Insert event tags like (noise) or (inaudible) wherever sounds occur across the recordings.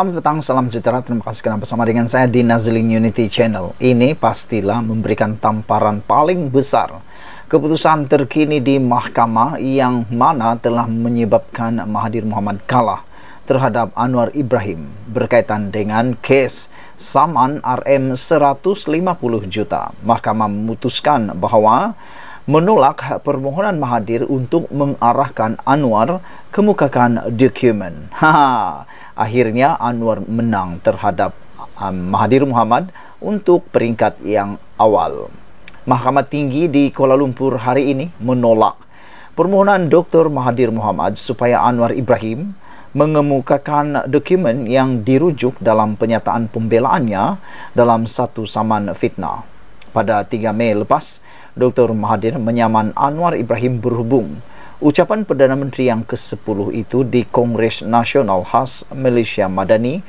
Selamat petang, salam sejahtera. Terima kasih kerana bersama dengan saya di Nazlin Unity Channel. Ini pastilah memberikan tamparan paling besar keputusan terkini di mahkamah yang mana telah menyebabkan Mahathir Muhammad kalah terhadap Anwar Ibrahim berkaitan dengan kes saman RM150 juta. Mahkamah memutuskan bahawa menolak permohonan Mahathir untuk mengarahkan Anwar kemukakan dokumen. (laughs) Haha akhirnya Anwar menang terhadap um, Mahathir Muhammad untuk peringkat yang awal. Mahkamah Tinggi di Kuala Lumpur hari ini menolak permohonan Dr. Mahathir Muhammad supaya Anwar Ibrahim mengemukakan dokumen yang dirujuk dalam penyataan pembelaannya dalam satu saman fitnah. Pada 3 Mei lepas, Dr. Mahathir menyaman Anwar Ibrahim berhubung Ucapan Perdana Menteri yang ke-10 itu di Kongres Nasional khas Malaysia Madani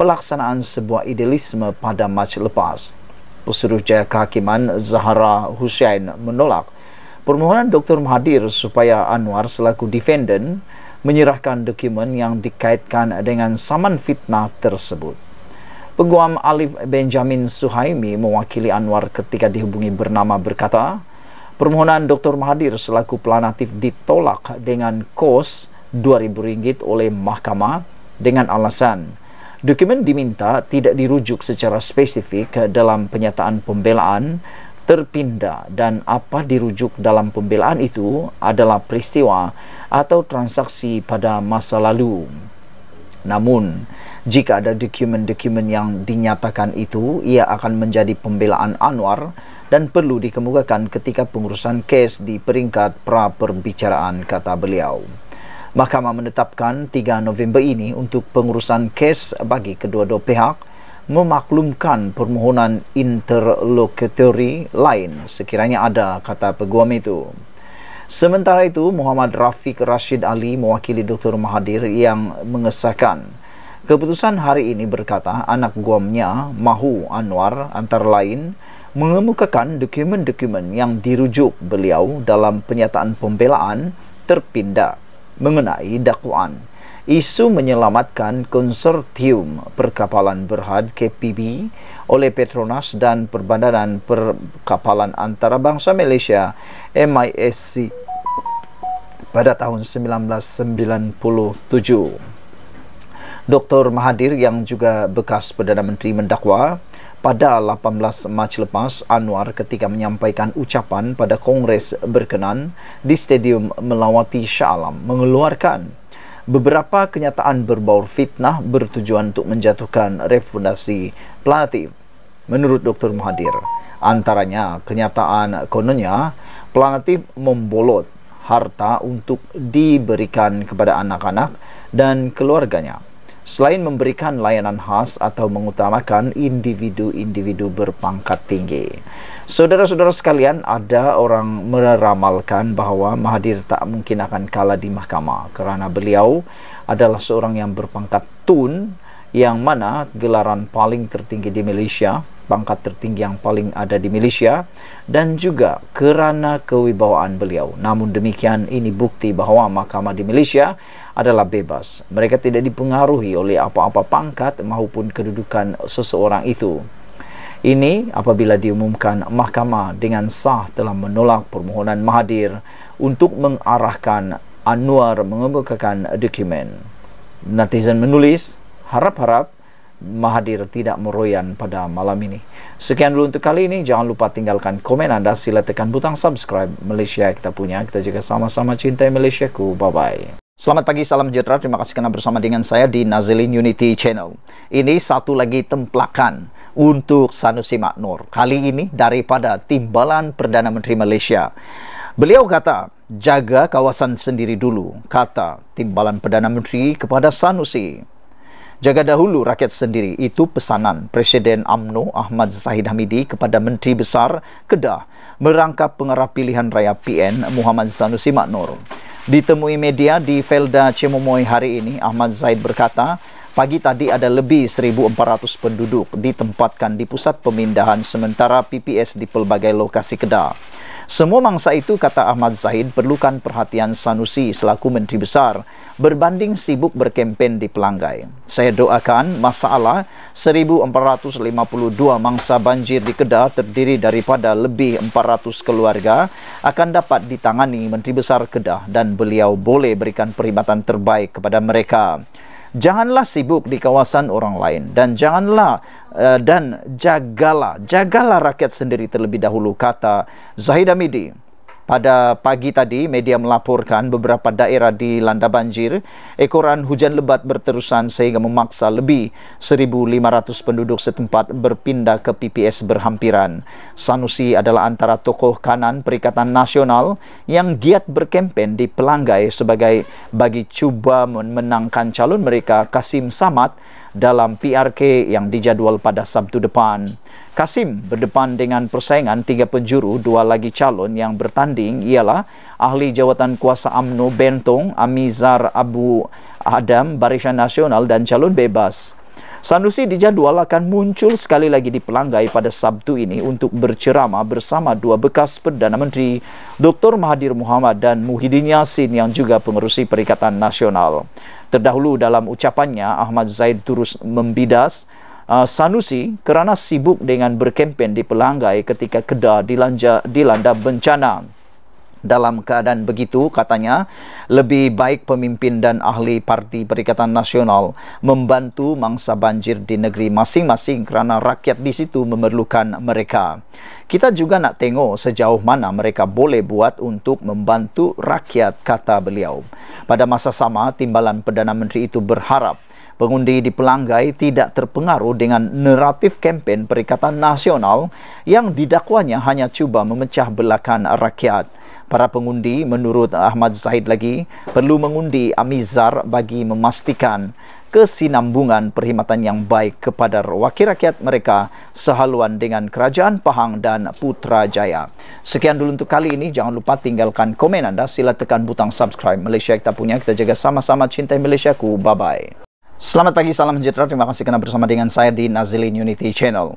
pelaksanaan sebuah idealisme pada Mac lepas. Pesuruh Jaya Kehakiman Zahara Hussein menolak permohonan Dr. Mahathir supaya Anwar selaku defendant menyerahkan dokumen yang dikaitkan dengan saman fitnah tersebut. Peguam Alif Benjamin Suhaimi mewakili Anwar ketika dihubungi bernama berkata, Permohonan Dr. Mahathir selaku pelanatif ditolak dengan kos RM2,000 oleh mahkamah dengan alasan dokumen diminta tidak dirujuk secara spesifik dalam penyataan pembelaan terpinda dan apa dirujuk dalam pembelaan itu adalah peristiwa atau transaksi pada masa lalu. Namun, jika ada dokumen-dokumen yang dinyatakan itu, ia akan menjadi pembelaan Anwar dan perlu dikemukakan ketika pengurusan kes di peringkat pra-perbicaraan, kata beliau. Mahkamah menetapkan 3 November ini untuk pengurusan kes bagi kedua-dua pihak memaklumkan permohonan interlocutory lain sekiranya ada, kata peguam itu. Sementara itu, Muhammad Rafiq Rashid Ali mewakili Dr. Mahathir yang mengesahkan keputusan hari ini berkata anak guamnya Mahu Anwar antara lain mengemukakan dokumen-dokumen yang dirujuk beliau dalam penyataan pembelaan terpinda mengenai dakwaan. Isu menyelamatkan konsortium perkapalan berhad KPB oleh Petronas dan Perbandaran Perkapalan Antarabangsa Malaysia MISC pada tahun 1997. Dr. Mahathir yang juga bekas Perdana Menteri mendakwa pada 18 Mac lepas, Anwar ketika menyampaikan ucapan pada Kongres berkenan di Stadium Melawati Shah Alam mengeluarkan beberapa kenyataan berbaur fitnah bertujuan untuk menjatuhkan refundasi planatif. Menurut Dr. Muhadir, antaranya kenyataan kononnya planatif membolot harta untuk diberikan kepada anak-anak dan keluarganya. Selain memberikan layanan khas atau mengutamakan individu-individu berpangkat tinggi. Saudara-saudara sekalian, ada orang meramalkan bahwa Mahathir tak mungkin akan kalah di mahkamah karena beliau adalah seorang yang berpangkat tun yang mana gelaran paling tertinggi di Malaysia, pangkat tertinggi yang paling ada di Malaysia dan juga kerana kewibawaan beliau. Namun demikian ini bukti bahwa mahkamah di Malaysia adalah bebas. Mereka tidak dipengaruhi oleh apa-apa pangkat maupun kedudukan seseorang itu. Ini apabila diumumkan mahkamah dengan sah telah menolak permohonan Mahathir untuk mengarahkan Anwar mengemukakan dokumen. Netizen menulis, harap-harap Mahathir tidak meroyan pada malam ini. Sekian dulu untuk kali ini. Jangan lupa tinggalkan komen anda. Sila tekan butang subscribe. Malaysia kita punya. Kita juga sama-sama cintai Malaysia ku. Bye-bye. Selamat pagi, salam sejahtera. Terima kasih kerana bersama dengan saya di Nazilin Unity Channel. Ini satu lagi templakan untuk Sanusi Maknur. Kali ini daripada timbalan Perdana Menteri Malaysia. Beliau kata, jaga kawasan sendiri dulu, kata timbalan Perdana Menteri kepada Sanusi. Jaga dahulu rakyat sendiri. Itu pesanan Presiden AMNO Ahmad Zahid Hamidi kepada Menteri Besar Kedah merangkap pengarah pilihan raya PN Muhammad Sanusi Maknur. Maknur. Ditemui media di Felda Cimomoy hari ini, Ahmad Zaid berkata, pagi tadi ada lebih 1,400 penduduk ditempatkan di pusat pemindahan sementara PPS di pelbagai lokasi Kedah. Semua mangsa itu, kata Ahmad Zahid, perlukan perhatian Sanusi selaku Menteri Besar berbanding sibuk berkempen di pelanggai. Saya doakan masalah 1,452 mangsa banjir di Kedah terdiri daripada lebih 400 keluarga akan dapat ditangani Menteri Besar Kedah dan beliau boleh berikan perkhidmatan terbaik kepada mereka janganlah sibuk di kawasan orang lain dan janganlah uh, dan jagalah jagalah rakyat sendiri terlebih dahulu kata Zahid Amidi pada pagi tadi, media melaporkan beberapa daerah dilanda banjir. Ekoran hujan lebat berterusan sehingga memaksa lebih 1,500 penduduk setempat berpindah ke PPS berhampiran. Sanusi adalah antara tokoh kanan Perikatan Nasional yang giat berkempen di pelanggai sebagai bagi cuba menangkan calon mereka Kasim Samad dalam PRK yang dijadwal pada Sabtu depan. Kasim berdepan dengan persaingan tiga penjuru dua lagi calon yang bertanding ialah Ahli Jawatan Kuasa UMNO Bentong Amizar Abu Adam Barisan Nasional dan calon bebas. Sanusi dijadual akan muncul sekali lagi di Pelanggai pada Sabtu ini untuk berceramah bersama dua bekas Perdana Menteri Dr. Mahathir Muhammad dan Muhyiddin Yassin yang juga pengerusi Perikatan Nasional. Terdahulu dalam ucapannya, Ahmad Zaid terus membidas Ah, Sanusi kerana sibuk dengan berkempen di pelanggai ketika Kedah dilanja, dilanda bencana. Dalam keadaan begitu, katanya, lebih baik pemimpin dan ahli Parti Perikatan Nasional membantu mangsa banjir di negeri masing-masing kerana rakyat di situ memerlukan mereka. Kita juga nak tengok sejauh mana mereka boleh buat untuk membantu rakyat, kata beliau. Pada masa sama, timbalan Perdana Menteri itu berharap pengundi di Pelanggai tidak terpengaruh dengan naratif kempen Perikatan Nasional yang didakwanya hanya cuba memecah belakan rakyat. Para pengundi menurut Ahmad Zahid lagi perlu mengundi Amizar bagi memastikan kesinambungan perkhidmatan yang baik kepada wakil rakyat mereka sehaluan dengan Kerajaan Pahang dan Putrajaya. Sekian dulu untuk kali ini. Jangan lupa tinggalkan komen anda. Sila tekan butang subscribe. Malaysia kita punya. Kita jaga sama-sama cintai Malaysia ku. Bye-bye. Selamat pagi, salam sejahtera. Terima kasih kena bersama dengan saya di Nazilin Unity Channel.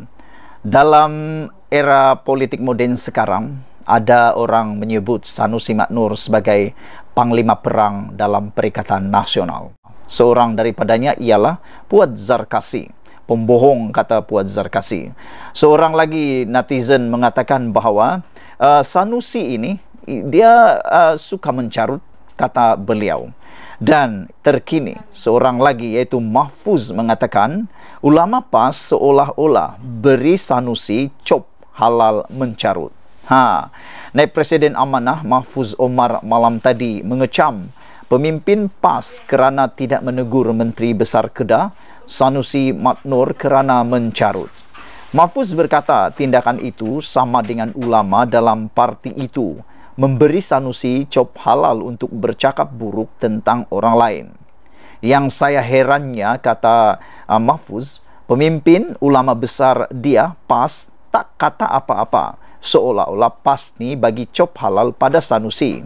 Dalam era politik moden sekarang, ada orang menyebut Sanusi Maknur sebagai panglima perang dalam Perikatan Nasional. Seorang daripadanya ialah Puat Zarkasi. Pembohong kata Puat Zarkasi. Seorang lagi netizen mengatakan bahawa uh, Sanusi ini dia uh, suka mencarut kata beliau dan terkini seorang lagi iaitu Mahfuz mengatakan ulama PAS seolah-olah beri sanusi cop halal mencarut. Ha. Naib Presiden Amanah Mahfuz Omar malam tadi mengecam pemimpin PAS kerana tidak menegur Menteri Besar Kedah Sanusi Matnur kerana mencarut. Mahfuz berkata tindakan itu sama dengan ulama dalam parti itu memberi Sanusi cop halal untuk bercakap buruk tentang orang lain. Yang saya herannya, kata uh, Mahfuz, pemimpin ulama besar dia pas tak kata apa-apa. Seolah-olah pas ni bagi cop halal pada Sanusi.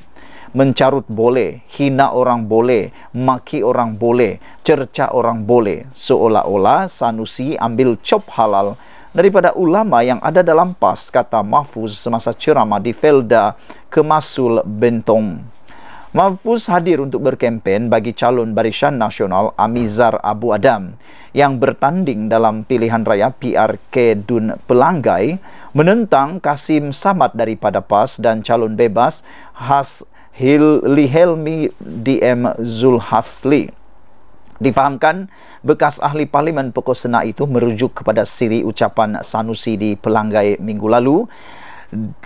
Mencarut boleh, hina orang boleh, maki orang boleh, cerca orang boleh. Seolah-olah Sanusi ambil cop halal daripada ulama yang ada dalam PAS kata Mahfuz semasa ceramah di Felda Kemasul Bentong. Mahfuz hadir untuk berkempen bagi calon barisan nasional Amizar Abu Adam yang bertanding dalam pilihan raya PRK Dun Pelanggai menentang Kasim Samad daripada PAS dan calon bebas Has Hilmi DM Zulhasli. Difahamkan, bekas ahli parlimen Pokok Sena itu merujuk kepada siri ucapan Sanusi di Pelanggai minggu lalu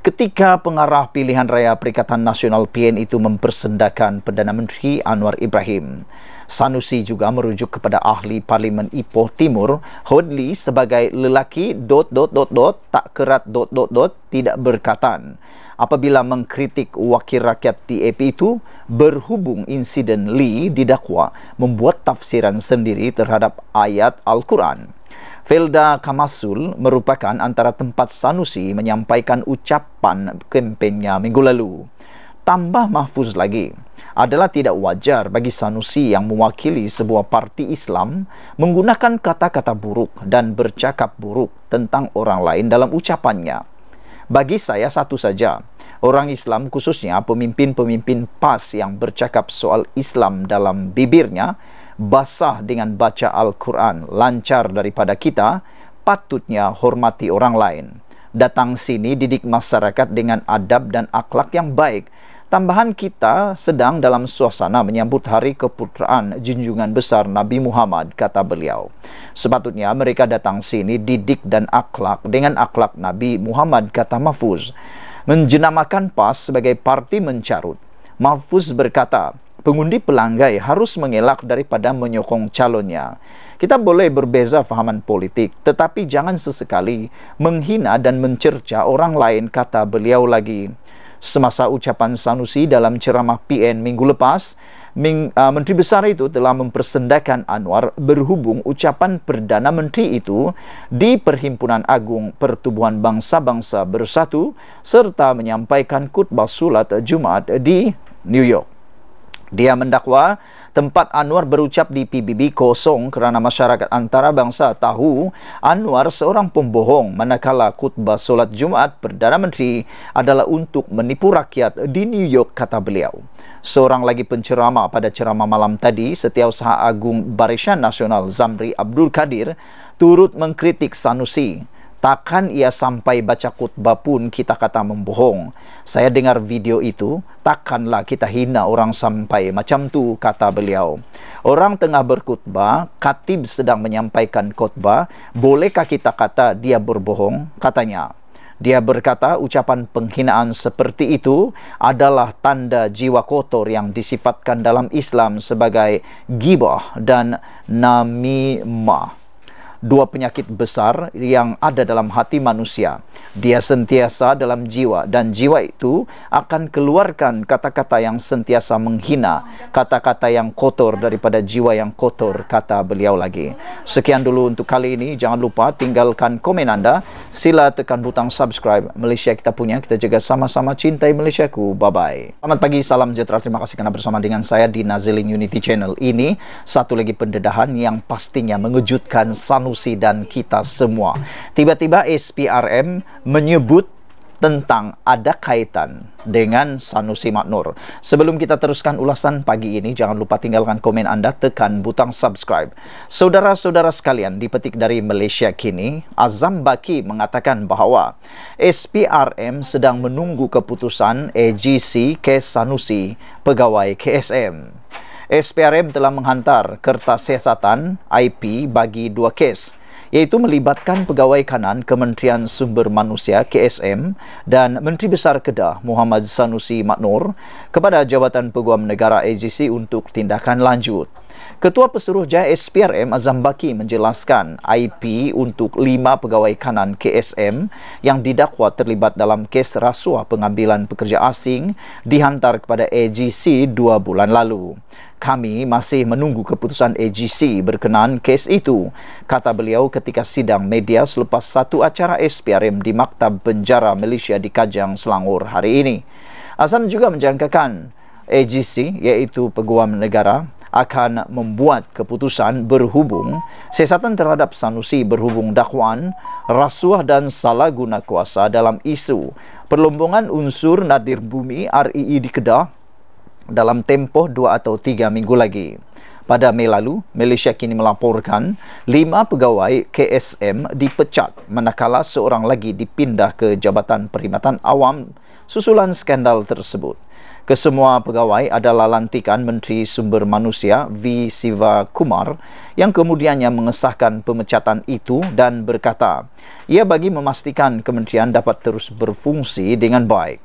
ketika pengarah pilihan raya Perikatan Nasional PN itu mempersendakan Perdana Menteri Anwar Ibrahim. Sanusi juga merujuk kepada ahli Parlimen Ipoh Timur, Hodli sebagai lelaki dot dot dot dot tak kerat dot dot dot tidak berkatan. Apabila mengkritik wakil rakyat TAP itu berhubung insiden Lee didakwa membuat tafsiran sendiri terhadap ayat Al-Quran. Felda Kamasul merupakan antara tempat Sanusi menyampaikan ucapan kempennya minggu lalu. Tambah Mahfuz lagi, adalah tidak wajar bagi Sanusi yang mewakili sebuah parti Islam menggunakan kata-kata buruk dan bercakap buruk tentang orang lain dalam ucapannya. Bagi saya satu saja, orang Islam khususnya pemimpin-pemimpin PAS yang bercakap soal Islam dalam bibirnya basah dengan baca Al-Quran lancar daripada kita, patutnya hormati orang lain. Datang sini didik masyarakat dengan adab dan akhlak yang baik. Tambahan kita sedang dalam suasana menyambut hari keputraan junjungan besar Nabi Muhammad, kata beliau. Sepatutnya mereka datang sini didik dan akhlak dengan akhlak Nabi Muhammad, kata Mahfuz. Menjenamakan PAS sebagai parti mencarut. Mahfuz berkata, pengundi pelanggai harus mengelak daripada menyokong calonnya. Kita boleh berbeza fahaman politik, tetapi jangan sesekali menghina dan mencerca orang lain kata beliau lagi. Semasa ucapan Sanusi dalam ceramah PN minggu lepas, uh, Menteri Besar itu telah mempersendakan Anwar berhubung ucapan Perdana Menteri itu di Perhimpunan Agung Pertubuhan Bangsa-Bangsa Bersatu serta menyampaikan khutbah sulat Jumat di New York. Dia mendakwa tempat Anwar berucap di PBB kosong kerana masyarakat antarabangsa tahu Anwar seorang pembohong manakala khutbah solat Jumaat Perdana Menteri adalah untuk menipu rakyat di New York kata beliau. Seorang lagi pencerama pada ceramah malam tadi, Setiausaha Agung Barisan Nasional Zamri Abdul Kadir turut mengkritik Sanusi takkan ia sampai baca khutbah pun kita kata membohong. Saya dengar video itu, takkanlah kita hina orang sampai macam tu kata beliau. Orang tengah berkhutbah, khatib sedang menyampaikan khutbah, bolehkah kita kata dia berbohong? Katanya, dia berkata ucapan penghinaan seperti itu adalah tanda jiwa kotor yang disifatkan dalam Islam sebagai gibah dan namimah dua penyakit besar yang ada dalam hati manusia. Dia sentiasa dalam jiwa dan jiwa itu akan keluarkan kata-kata yang sentiasa menghina, kata-kata yang kotor daripada jiwa yang kotor, kata beliau lagi. Sekian dulu untuk kali ini. Jangan lupa tinggalkan komen anda. Sila tekan butang subscribe. Malaysia kita punya, kita jaga sama-sama cintai Malaysia ku. Bye-bye. Selamat pagi, salam sejahtera. Terima kasih kerana bersama dengan saya di Nazilin Unity Channel ini. Satu lagi pendedahan yang pastinya mengejutkan sama sanusi dan kita semua. Tiba-tiba SPRM menyebut tentang ada kaitan dengan Sanusi Maknur. Sebelum kita teruskan ulasan pagi ini, jangan lupa tinggalkan komen anda, tekan butang subscribe. Saudara-saudara sekalian, dipetik dari Malaysia kini, Azam Baki mengatakan bahawa SPRM sedang menunggu keputusan AGC kes Sanusi pegawai KSM. SPRM telah menghantar kertas siasatan IP bagi dua kes iaitu melibatkan pegawai kanan Kementerian Sumber Manusia KSM dan Menteri Besar Kedah Muhammad Sanusi Maknur kepada Jabatan Peguam Negara AGC untuk tindakan lanjut. Ketua Pesuruhjaya SPRM Azam Baki menjelaskan IP untuk lima pegawai kanan KSM yang didakwa terlibat dalam kes rasuah pengambilan pekerja asing dihantar kepada AGC dua bulan lalu kami masih menunggu keputusan AGC berkenaan kes itu, kata beliau ketika sidang media selepas satu acara SPRM di Maktab Penjara Malaysia di Kajang, Selangor hari ini. Azam juga menjangkakan AGC iaitu Peguam Negara akan membuat keputusan berhubung sesatan terhadap Sanusi berhubung dakwaan, rasuah dan salah guna kuasa dalam isu perlombongan unsur nadir bumi RII di Kedah dalam tempoh dua atau tiga minggu lagi. Pada Mei lalu, Malaysia kini melaporkan lima pegawai KSM dipecat manakala seorang lagi dipindah ke Jabatan Perkhidmatan Awam susulan skandal tersebut. Kesemua pegawai adalah lantikan Menteri Sumber Manusia V. Siva Kumar yang kemudiannya mengesahkan pemecatan itu dan berkata ia bagi memastikan kementerian dapat terus berfungsi dengan baik.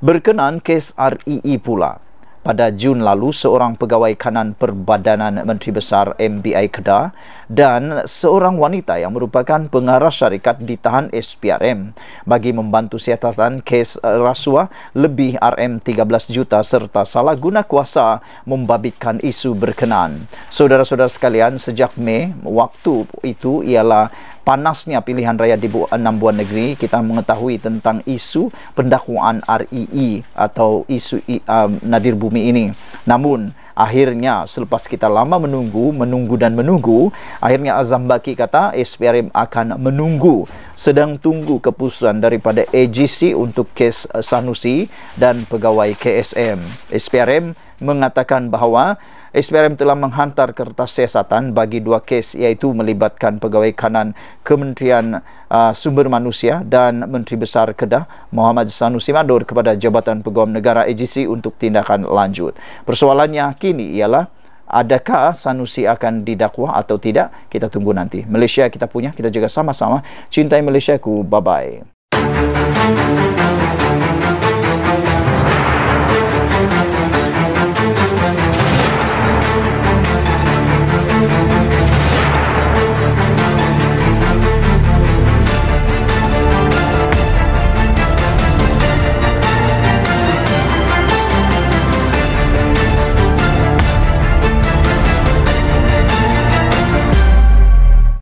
Berkenaan kes RII pula, pada Jun lalu seorang pegawai kanan perbadanan Menteri Besar MBI Kedah dan seorang wanita yang merupakan pengarah syarikat ditahan SPRM bagi membantu siasatan kes rasuah lebih RM13 juta serta salah guna kuasa membabitkan isu berkenaan. Saudara-saudara sekalian, sejak Mei, waktu itu ialah panasnya pilihan raya di enam buah negeri kita mengetahui tentang isu pendakwaan RII atau isu um, nadir bumi ini namun akhirnya selepas kita lama menunggu menunggu dan menunggu akhirnya Azam Baki kata SPRM akan menunggu sedang tunggu keputusan daripada AGC untuk kes uh, Sanusi dan pegawai KSM SPRM mengatakan bahawa SPRM telah menghantar kertas siasatan bagi dua kes iaitu melibatkan pegawai kanan Kementerian uh, Sumber Manusia dan Menteri Besar Kedah Muhammad Sanusi Mandor kepada Jabatan Peguam Negara AGC untuk tindakan lanjut. Persoalannya kini ialah adakah Sanusi akan didakwa atau tidak? Kita tunggu nanti. Malaysia kita punya, kita jaga sama-sama. Cintai Malaysia ku, bye-bye.